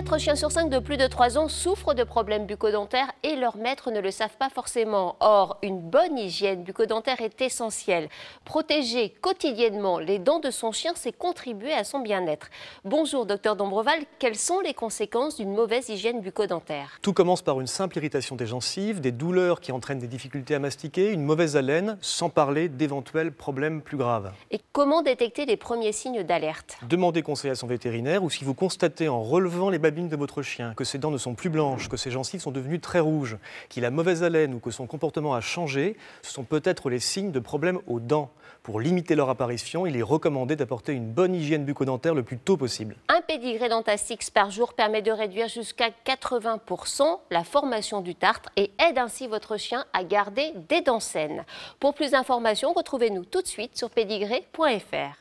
4 chiens sur 5 de plus de 3 ans souffrent de problèmes bucco et leurs maîtres ne le savent pas forcément. Or, une bonne hygiène bucco est essentielle. Protéger quotidiennement les dents de son chien, c'est contribuer à son bien-être. Bonjour, docteur Dombreval, quelles sont les conséquences d'une mauvaise hygiène bucco Tout commence par une simple irritation des gencives, des douleurs qui entraînent des difficultés à mastiquer, une mauvaise haleine, sans parler d'éventuels problèmes plus graves. Et comment détecter les premiers signes d'alerte Demandez conseil à son vétérinaire ou si vous constatez en relevant les babine de votre chien, que ses dents ne sont plus blanches, que ses gencives sont devenues très rouges, qu'il a mauvaise haleine ou que son comportement a changé, ce sont peut-être les signes de problèmes aux dents. Pour limiter leur apparition, il est recommandé d'apporter une bonne hygiène bucco-dentaire le plus tôt possible. Un pédigré dentastique par jour permet de réduire jusqu'à 80% la formation du tartre et aide ainsi votre chien à garder des dents saines. Pour plus d'informations, retrouvez-nous tout de suite sur pédigré.fr.